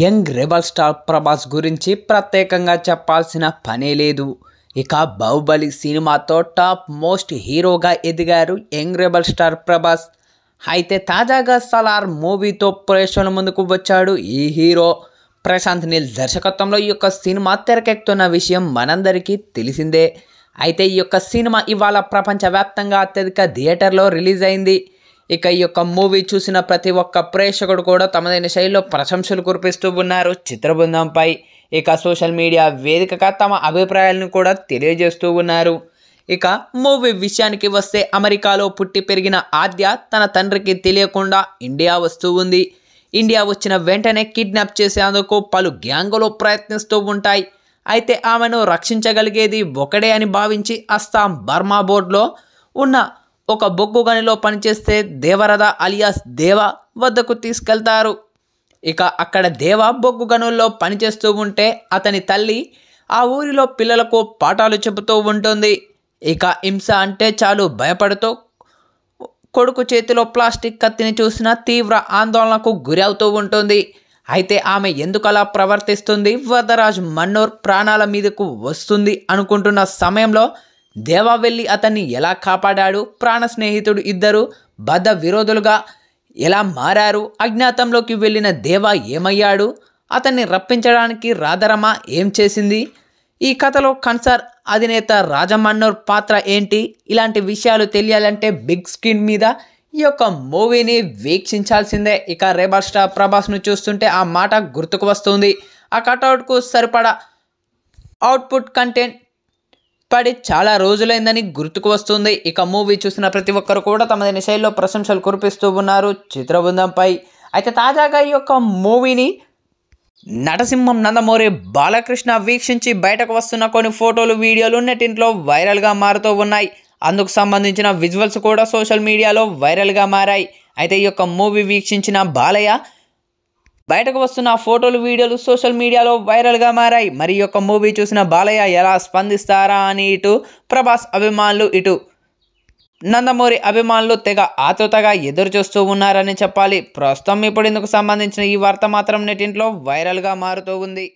young rebel star Prabhas గురించి ప్రత్యేకంగా చెప్పాల్సిన పనే లేదు ఇక బాహుబలి సినిమాతో టాప్ మోస్ట్ హీరోగా ఎదిగారు యంగ్ రెబల్ స్టార్ ప్రభాస్ అయితే తాజాగా సలార్ మూవీతో ప్రేక్షకుల ముందుకు వచ్చాడు ఈ హీరో ప్రశాంత్ నీల్ దర్శకత్వంలో ఈ యొక్క సినిమా తెరకెక్కుతున్న విషయం మనందరికీ తెలిసిందే అయితే ఈ యొక్క సినిమా ఇవాళ ప్రపంచవ్యాప్తంగా అత్యధిక థియేటర్లో రిలీజ్ అయింది ఇక ఈ యొక్క మూవీ చూసిన ప్రతి ఒక్క ప్రేక్షకుడు కూడా తమదైన శైలిలో ప్రశంసలు కురిపిస్తూ ఉన్నారు చిత్ర బృందంపై ఇక సోషల్ మీడియా వేదికగా తమ అభిప్రాయాలను కూడా తెలియజేస్తూ ఉన్నారు ఇక మూవీ విషయానికి వస్తే అమెరికాలో పుట్టి పెరిగిన ఆద్య తన తండ్రికి తెలియకుండా ఇండియా వస్తూ ఉంది ఇండియా వచ్చిన వెంటనే కిడ్నాప్ చేసేందుకు పలు గ్యాంగులు ప్రయత్నిస్తూ ఉంటాయి అయితే ఆమెను రక్షించగలిగేది ఒకడే అని భావించి అస్సాం బర్మా బోర్డులో ఉన్న ఒక బొగ్గు గనిలో పనిచేస్తే దేవరద అలియాస్ దేవ వద్దకు తీసుకెళ్తారు ఇక అక్కడ దేవ బొగ్గు గనుల్లో పనిచేస్తూ ఉంటే అతని తల్లి ఆ ఊరిలో పిల్లలకు పాఠాలు చెబుతూ ఉంటుంది ఇక హింస అంటే చాలు భయపడుతూ కొడుకు చేతిలో ప్లాస్టిక్ కత్తిని చూసిన తీవ్ర ఆందోళనకు గురి అవుతూ ఉంటుంది అయితే ఆమె ఎందుకలా ప్రవర్తిస్తుంది వరదరాజు మన్నోర్ ప్రాణాల మీదకు వస్తుంది అనుకుంటున్న సమయంలో దేవా వెళ్ళి అతన్ని ఎలా కాపాడాడు ప్రాణ స్నేహితుడు ఇద్దరు బద్ధ విరోధులుగా ఎలా మారారు అజ్ఞాతంలోకి వెళ్ళిన దేవా ఏమయ్యాడు అతన్ని రప్పించడానికి రాధరమ ఏం చేసింది ఈ కథలో కన్సర్ అధినేత రాజమన్నోర్ పాత్ర ఏంటి ఇలాంటి విషయాలు తెలియాలంటే బిగ్ స్క్రీన్ మీద ఈ యొక్క మూవీని వీక్షించాల్సిందే ఇక రేబర్ స్టార్ ప్రభాస్ను చూస్తుంటే ఆ మాట గుర్తుకు వస్తుంది ఆ కటౌట్కు సరిపడా అవుట్పుట్ కంటెంట్ పడి చాలా రోజులైందని గుర్తుకు వస్తుంది ఇక మూవీ చూసిన ప్రతి ఒక్కరు కూడా తమ శైలిలో ప్రశంసలు కురిపిస్తూ ఉన్నారు చిత్రబృందంపై అయితే తాజాగా ఈ యొక్క మూవీని నటసింహం నందమూరి బాలకృష్ణ వీక్షించి బయటకు వస్తున్న కొన్ని ఫోటోలు వీడియోలు నెట్టింట్లో వైరల్గా మారుతూ ఉన్నాయి అందుకు సంబంధించిన విజువల్స్ కూడా సోషల్ మీడియాలో వైరల్గా మారాయి అయితే ఈ యొక్క మూవీ వీక్షించిన బాలయ్య బయటకు వస్తున్న ఫోటోలు వీడియోలు సోషల్ మీడియాలో వైరల్గా మారాయి మరి యొక్క మూవీ చూసిన బాలయ్య ఎలా స్పందిస్తారా అని ఇటు ప్రభాస్ అభిమానులు ఇటు నందమూరి అభిమానులు తెగ ఆతృతగా ఎదురు చూస్తూ ఉన్నారని చెప్పాలి ప్రస్తుతం ఇప్పుడు ఇందుకు సంబంధించిన ఈ వార్త మాత్రం నెటింట్లో వైరల్గా మారుతూ ఉంది